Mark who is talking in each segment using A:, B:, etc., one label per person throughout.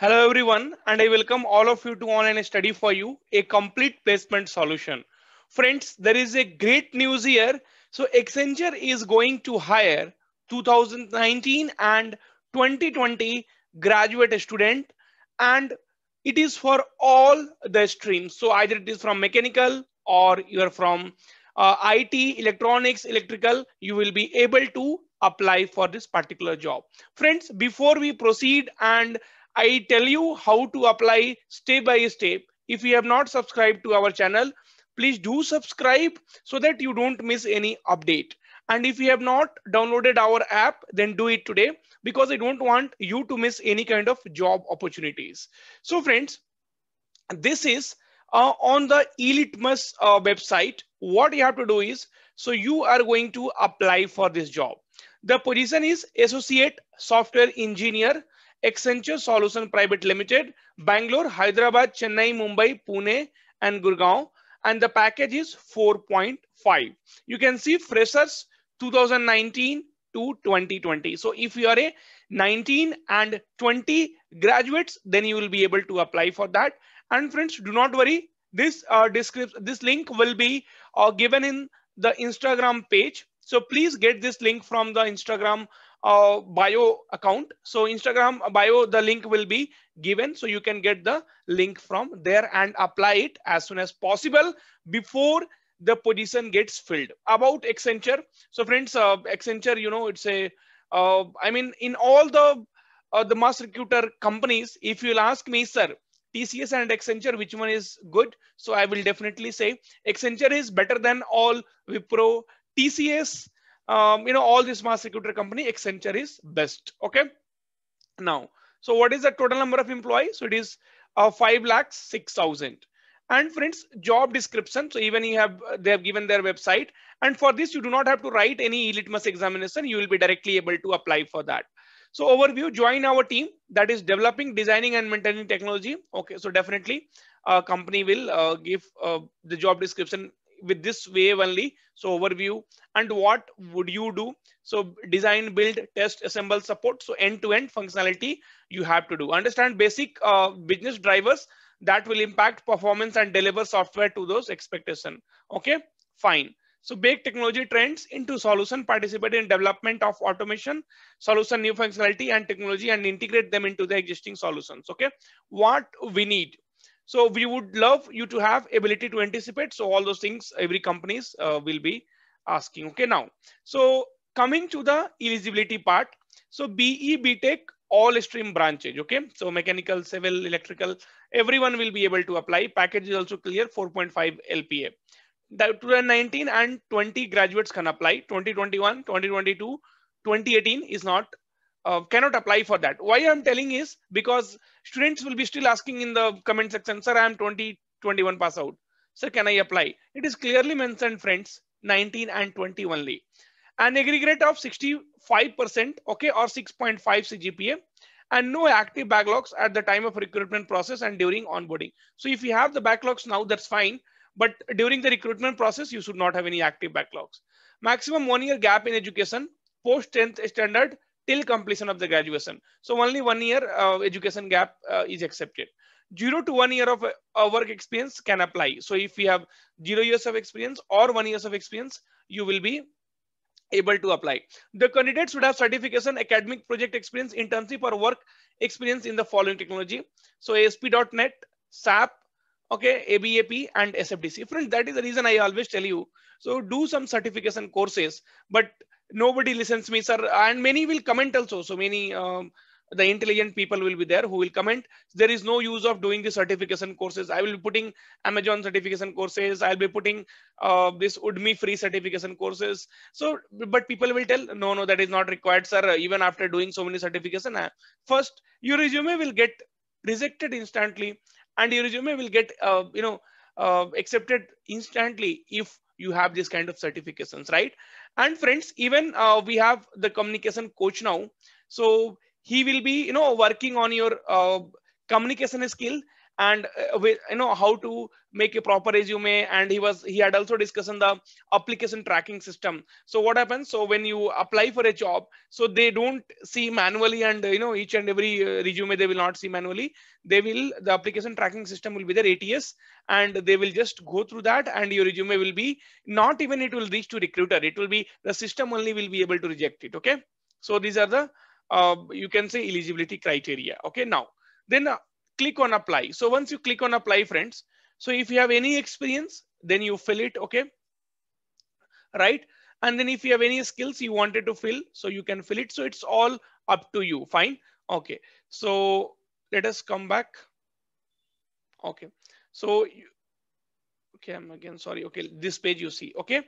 A: Hello everyone and I welcome all of you to online study for you a complete placement solution. Friends, there is a great news here. So Accenture is going to hire 2019 and 2020 graduate student and it is for all the streams. So either it is from mechanical or you are from uh, IT, electronics, electrical, you will be able to apply for this particular job. Friends, before we proceed and I tell you how to apply step by step. If you have not subscribed to our channel, please do subscribe so that you don't miss any update. And if you have not downloaded our app, then do it today because I don't want you to miss any kind of job opportunities. So friends, this is uh, on the eLitmus uh, website. What you have to do is, so you are going to apply for this job. The position is associate software engineer Accenture Solution Private Limited, Bangalore, Hyderabad, Chennai, Mumbai, Pune, and Gurgaon. And the package is 4.5. You can see freshers 2019 to 2020. So if you are a 19 and 20 graduates, then you will be able to apply for that. And friends, do not worry. This uh, description, this link will be uh, given in the Instagram page. So please get this link from the Instagram uh, bio account. So Instagram bio, the link will be given. So you can get the link from there and apply it as soon as possible before the position gets filled. About Accenture. So friends, uh, Accenture, you know, it's a, uh, I mean, in all the, uh, the mass recruiter companies, if you'll ask me, sir, TCS and Accenture, which one is good? So I will definitely say Accenture is better than all Wipro, TCS, um, you know, all this mass recruiter company, Accenture is best. Okay. Now, so what is the total number of employees? So it is uh, 5 lakhs 6,000. And friends, job description. So even you have, uh, they have given their website. And for this, you do not have to write any litmus examination. You will be directly able to apply for that. So overview, join our team that is developing, designing and maintaining technology. Okay, so definitely a uh, company will uh, give uh, the job description with this wave only. So overview and what would you do? So design, build, test, assemble, support. So end-to-end functionality you have to do. Understand basic uh, business drivers that will impact performance and deliver software to those expectation. Okay, fine. So bake technology trends into solution, participate in development of automation, solution, new functionality and technology and integrate them into the existing solutions. Okay, what we need so we would love you to have ability to anticipate. So all those things every companies uh, will be asking. Okay, now, so coming to the eligibility part. So BE, BTech, all stream branches. Okay, so mechanical, civil, electrical, everyone will be able to apply. Package is also clear 4.5 LPA. The 2019 and 20 graduates can apply. 2021, 2022, 2018 is not uh, cannot apply for that. Why I'm telling is because students will be still asking in the comment section, sir, I am 20, 21 pass out. Sir, can I apply? It is clearly mentioned, friends, 19 and 20 only. An aggregate of 65%, okay, or 6.5 CGPA and no active backlogs at the time of recruitment process and during onboarding. So if you have the backlogs now, that's fine. But during the recruitment process, you should not have any active backlogs. Maximum one year gap in education, post 10th standard, till completion of the graduation. So only one year uh, education gap uh, is accepted. Zero to one year of uh, work experience can apply. So if you have zero years of experience or one years of experience, you will be able to apply. The candidates should have certification, academic project experience, internship or work experience in the following technology. So ASP.NET, SAP, okay, ABAP and SFDC. Friends, that is the reason I always tell you. So do some certification courses, but nobody listens me sir and many will comment also so many um, the intelligent people will be there who will comment there is no use of doing the certification courses i will be putting amazon certification courses i'll be putting uh, this udemy free certification courses so but people will tell no no that is not required sir even after doing so many certification uh, first your resume will get rejected instantly and your resume will get uh, you know uh, accepted instantly if you have this kind of certifications right and friends, even uh, we have the communication coach now. So he will be, you know, working on your uh, communication skill and uh, with you know how to make a proper resume and he was he had also discussed the application tracking system so what happens so when you apply for a job so they don't see manually and you know each and every uh, resume they will not see manually they will the application tracking system will be their ats and they will just go through that and your resume will be not even it will reach to recruiter it will be the system only will be able to reject it okay so these are the uh, you can say eligibility criteria okay now then uh, click on apply. So once you click on apply friends, so if you have any experience, then you fill it. Okay. Right. And then if you have any skills you wanted to fill, so you can fill it. So it's all up to you. Fine. Okay. So let us come back. Okay. So, okay, I'm again, sorry. Okay. This page you see. Okay.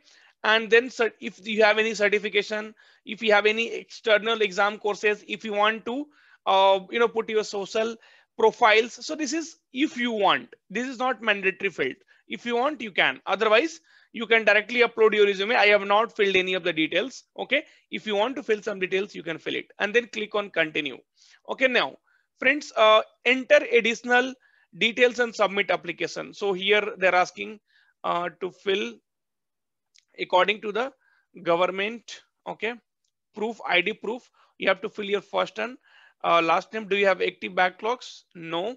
A: And then if you have any certification, if you have any external exam courses, if you want to, uh, you know, put your social, profiles. So this is if you want, this is not mandatory field. If you want, you can. Otherwise, you can directly upload your resume. I have not filled any of the details. Okay. If you want to fill some details, you can fill it and then click on continue. Okay. Now, friends, uh, enter additional details and submit application. So here they're asking uh, to fill according to the government. Okay. Proof ID proof. You have to fill your first and uh, last name, do you have active backlogs? No.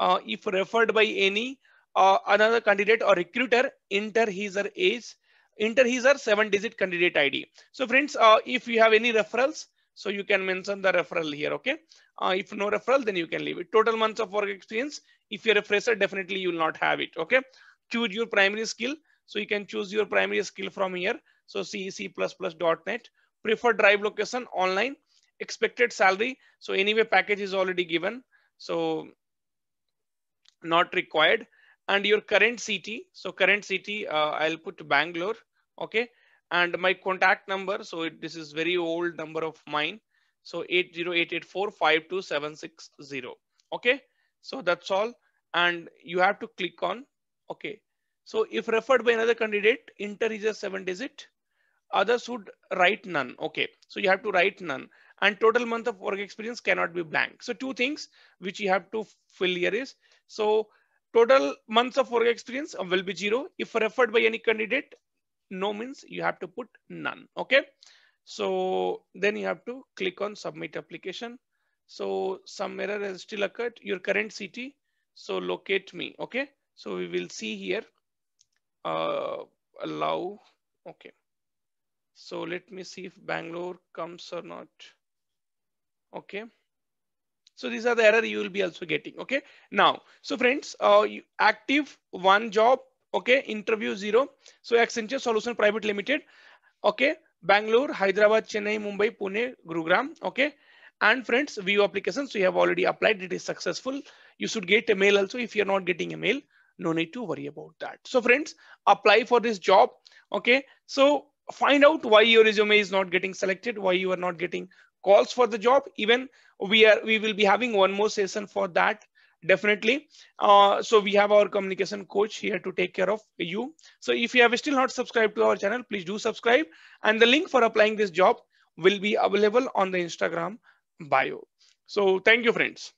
A: Uh, if referred by any uh, another candidate or recruiter, enter his or age, enter his or seven digit candidate ID. So friends, uh, if you have any referrals, so you can mention the referral here, okay? Uh, if no referral, then you can leave it. Total months of work experience, if you're a fresher, definitely you will not have it, okay? Choose your primary skill. So you can choose your primary skill from here. So C, C++, .NET. Preferred drive location online expected salary. So anyway, package is already given. So not required. And your current city. So current city, uh, I'll put Bangalore. Okay. And my contact number. So it, this is very old number of mine. So eight zero eight eight four five two seven six zero. Okay. So that's all. And you have to click on, okay. So if referred by another candidate, enter is a seven digit others would write none. Okay, so you have to write none and total month of work experience cannot be blank. So two things which you have to fill here is, so total months of work experience will be zero. If referred by any candidate, no means you have to put none. Okay, so then you have to click on submit application. So some error has still occurred, your current city. So locate me, okay? So we will see here, uh, allow, okay. So let me see if Bangalore comes or not. Okay. So these are the error you will be also getting. Okay. Now, so friends, uh, active one job. Okay. Interview zero. So Accenture Solution Private Limited. Okay. Bangalore, Hyderabad, Chennai, Mumbai, Pune, Gurugram. Okay. And friends, view applications. So you have already applied. It is successful. You should get a mail also. If you're not getting a mail, no need to worry about that. So friends, apply for this job. Okay. So find out why your resume is not getting selected, why you are not getting calls for the job. Even we are we will be having one more session for that definitely. Uh, so we have our communication coach here to take care of you. So if you have still not subscribed to our channel, please do subscribe. And the link for applying this job will be available on the Instagram bio. So thank you, friends.